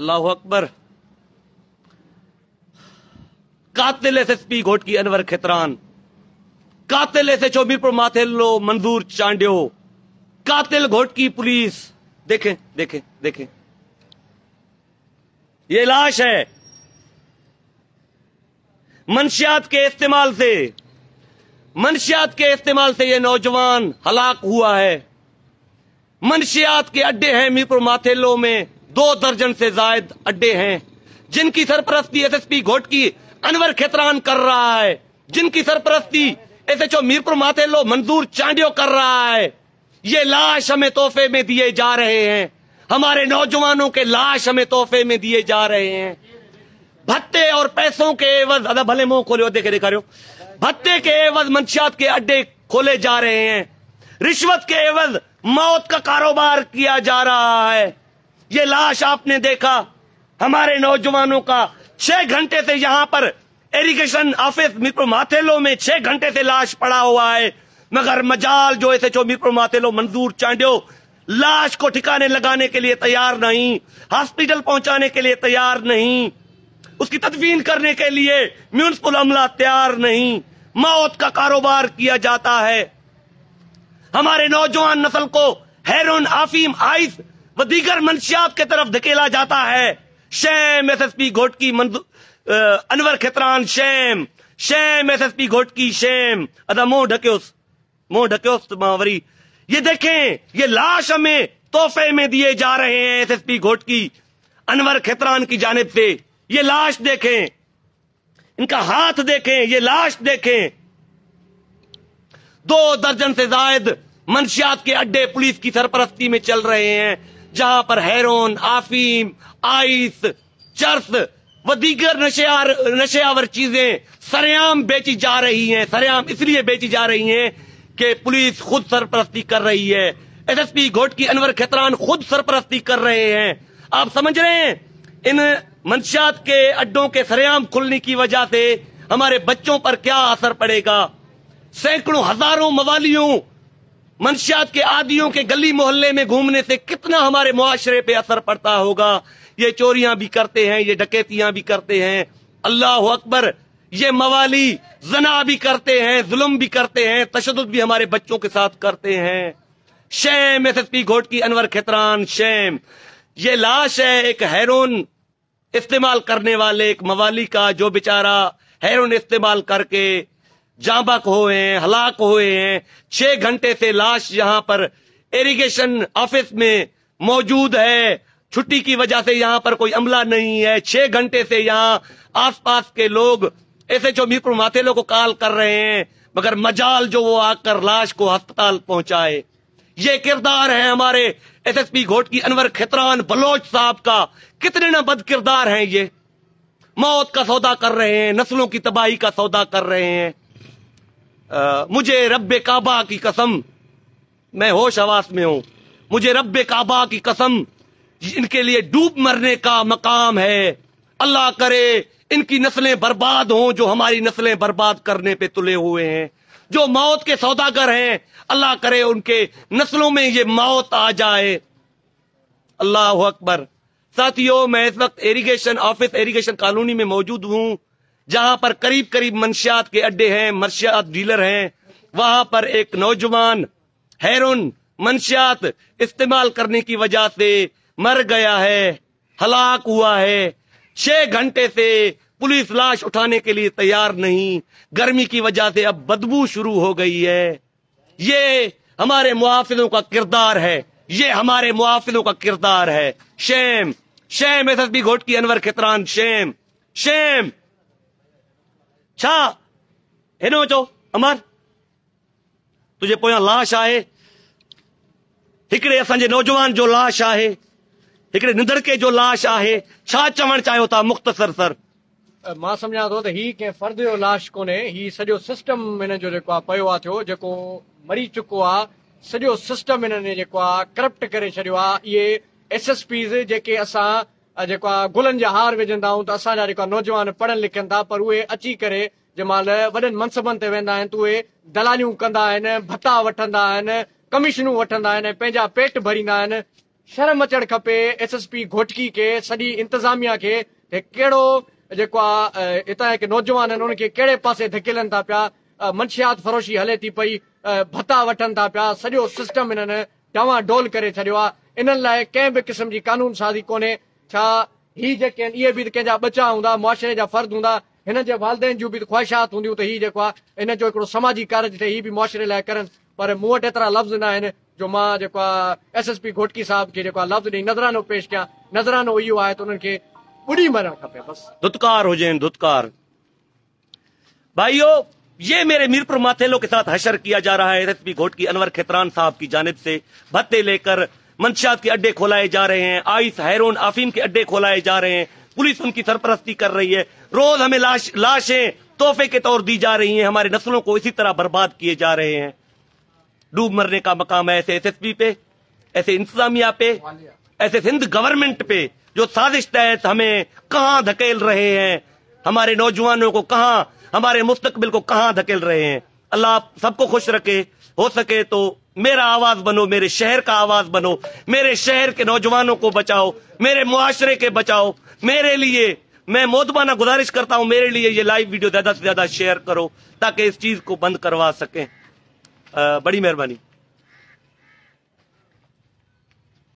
अल्लाह अकबर कातिल S S P घोट की अनवर खेतरान कातिल S H O Mirpur Mathelo Manzoor Chandio कातिल घोट की पुलिस देखें देखें देखें ये लाश है मनशियात के इस्तेमाल से मनशियात के इस्तेमाल से यह नौजवान हलाक हुआ है मंशियात के अड्डे हैं मीरपुर माथेलो में दो दर्जन से जायद अड्डे हैं जिनकी सरपरस्ती एसएसपी की अनवर खेतरान कर रहा है जिनकी सरपरस्ती एसएचओ मीरपुर मातेलो मंजूर चांडियो कर रहा है ये लाश हमें तोहफे में दिए जा रहे हैं हमारे नौजवानों के लाश हमें तोहफे में दिए जा रहे हैं भत्ते और पैसों के एवज अदा भले मुंह खोले हो देखे देखा रहे हो भत्ते के एवज मंशियात के अड्डे खोले जा रहे हैं रिश्वत के एवज मौत का कारोबार किया जा रहा है ये लाश आपने देखा हमारे नौजवानों का छह घंटे से यहाँ पर एरीगेशन ऑफिस मिक्रो माथेलो में छह घंटे से लाश पड़ा हुआ है मगर मजाल जो एस एच ओ मिक्रो माथेलो मंजूर चांडियो लाश को ठिकाने लगाने के लिए तैयार नहीं हॉस्पिटल पहुंचाने के लिए तैयार नहीं उसकी तदवीन करने के लिए म्यूनसिपल अमला तैयार नहीं मौत का कारोबार किया जाता है हमारे नौजवान नस्ल को हेरोन आफीम आइस व दीगर मंशियात के तरफ धकेला जाता है shame S S P Ghotki Anwar Khetran shame shame S S P की शैम अदा मुंह ढक्योस मुंह ढक्योस मावरी ये देखें ये लाश हमें तोहफे में दिए जा रहे हैं S S P Ghotki Anwar Khetran की जानब से ये लाश देखें इनका हाथ देखें ये लाश देखें दो दर्जन से जायद मंशियात के अड्डे पुलिस की सरपरस्ती में चल रहे हैं जहां पर हेरोन आफीम आइस चर्स व दीगर नशे आवर चीजें सरेआम बेची जा रही हैं सरेआम इसलिए बेची जा रही हैं कि पुलिस खुद सरपरस्ती कर रही है एसएसपी घोट की अनवर खतरान खुद सरपरस्ती कर रहे हैं आप समझ रहे हैं इन मंशात के अड्डों के सरेआम खुलने की वजह से हमारे बच्चों पर क्या असर पड़ेगा सैकड़ों हजारों मवालियों मंशियात के आदियों के गली मोहल्ले में घूमने से कितना हमारे मुआशरे पे असर पड़ता होगा ये चोरियां भी करते हैं ये डकैतियां भी करते हैं अल्लाह अकबर ये मवाली जना भी करते हैं जुल्म भी करते हैं तशद भी हमारे बच्चों के साथ करते हैं शैम एस एस पी घोट की अनवर खेतरान शैम ये लाश है एक हेरोन इस्तेमाल करने वाले एक मवाली का जो बेचारा हेरोन इस्तेमाल करके जाबक हुए हैं हलाक हुए हैं छह घंटे से लाश यहाँ पर इरिगेशन ऑफिस में मौजूद है छुट्टी की वजह से यहाँ पर कोई अमला नहीं है छह घंटे से यहाँ आसपास के लोग S H O Mirpur Mathelo को कॉल कर रहे हैं मगर मजाल जो वो आकर लाश को अस्पताल पहुंचाए ये किरदार है हमारे एसएसपी की अनवर खेतरान बलोच साहब का कितने ना बद किरदार हैं ये मौत का सौदा कर रहे हैं नस्लों की तबाही का सौदा कर रहे हैं आ, मुझे रब काबा की कसम मैं होश आवास में हूं मुझे रब काबा की कसम इनके लिए डूब मरने का मकाम है अल्लाह करे इनकी नस्लें बर्बाद हों जो हमारी नस्लें बर्बाद करने पे तुले हुए हैं जो मौत के सौदागर हैं अल्लाह करे उनके नस्लों में ये मौत आ जाए अल्लाह अकबर साथियों मैं इस वक्त इरिगेशन ऑफिस इरिगेशन कॉलोनी में मौजूद हूं जहां पर करीब करीब मंशियात के अड्डे हैं मंशियात डीलर हैं वहां पर एक नौजवान हैरुन मंशियात इस्तेमाल करने की वजह से मर गया है हलाक हुआ है छह घंटे से पुलिस लाश उठाने के लिए तैयार नहीं गर्मी की वजह से अब बदबू शुरू हो गई है ये हमारे मुआफिजों का किरदार है ये हमारे मुआफिजों का किरदार है shame shame S S B Ghotki Anwar खितरान Shem Shem छा हिन चओ अमर तुंहिंजे पोयां लाश आहे हिकिड़े असांजे नौजवान जो लाश आहे हिकिड़े निंदड़के जो लाश आहे छा चवणु चाहियो था मुख़्तसर सर मां सम्झा थो त हीउ कंहिं फर्द जो लाश कोन्हे हीउ सॼो सिस्टम हिन जो जेको आहे पयो आहे थियो जेको मरी चुको आहे सॼो सिस्टम हिननि जेको आहे करप्ट करे छॾियो आहे इहे एस एस पीज़ जेके असां जेको आहे गुलनि जा हार विझंदा आहियूं त असांजा जेका नौजवान पढ़नि लिखनि था पर उहे अची करे जंहिं महिल वॾनि मनसबनि ते वेंदा आहिनि त उहे दलालियूं कंदा आहिनि भत्ता वठंदा आहिनि कमीशनूं वठंदा आहिनि पंहिंजा पेट भरींदा आहिनि शर्म अचणु खपे एस एस पी घोटकी खे सॼी इंतिज़ामिया खे कहिड़ो जेको आहे हितां जेके नौजवान आहिनि उनखे कहिड़े पासे धकेलनि था पिया मंशियात फरोशी हले थी पई भत्ता वठनि था पिया सॼो सिस्टम हिननि डवां डोल करे छॾियो आहे इन्हनि लाइ कंहिं बि क़िस्म जी कानून साज़ी कोन्हे छा ही जेके आहिनि इहे बि कंहिंजा ॿचा हूंदा मुआशरे जा फर्द हूंदा इन जे वालदेन जो भी ख़्वाहिशात हूंदियूं तो हीउ जेको आहे इन जो हिकिड़ो समाजी कार्य थे हीउ भी मुआशरे लाइ करनि पर मूं वटि लफ़्ज़ ना आहिनि जो मां जेको आहे एस एस पी घोटकी साहब के जेको आहे लफ़्ज़ ॾेई नज़रानो पेश कयां नज़रानो यो आहे तो उन्हनि खे ॿुॾी मरणु खपे बसि दुतकार हुजनि दुतकार भाइयो ये मेरे मीरपुर माथेलो के साथ हशर किया जा रहा है एसएसपी घोट की अनवर खेतरान साहब की जानब से भत्ते लेकर मंशात के अड्डे खोलाए जा रहे हैं आइस हैरोन अफीम के अड्डे खोलाए जा रहे हैं पुलिस उनकी सरपरस्ती कर रही है रोज हमें लाश लाशें तोहफे के तौर दी जा रही हैं हमारे नस्लों को इसी तरह बर्बाद किए जा रहे हैं डूब मरने का मकाम है ऐसे एस एस पी पे ऐसे इंतजामिया पे ऐसे सिंध गवर्नमेंट पे जो साजिश तहत हमें कहाँ धकेल रहे हैं हमारे नौजवानों को कहा हमारे मुस्तकबिल को कहा धकेल रहे हैं अल्लाह आप सबको खुश रखे हो सके तो मेरा आवाज बनो मेरे शहर का आवाज बनो मेरे शहर के नौजवानों को बचाओ मेरे मुआशरे के बचाओ मेरे लिए मैं मोदबाना गुजारिश करता हूं मेरे लिए ये लाइव वीडियो ज्यादा से ज्यादा शेयर करो ताकि इस चीज को बंद करवा सकें आ, बड़ी मेहरबानी